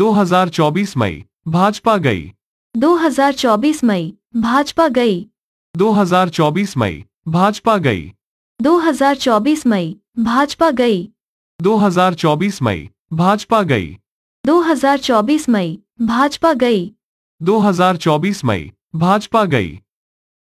2024 मई भाजपा गई 2024 मई भाजपा गई 2024 मई भाजपा गई 2024 मई भाजपा गई 2024 मई भाजपा गई 2024 मई भाजपा गई 2024 मई भाजपा गई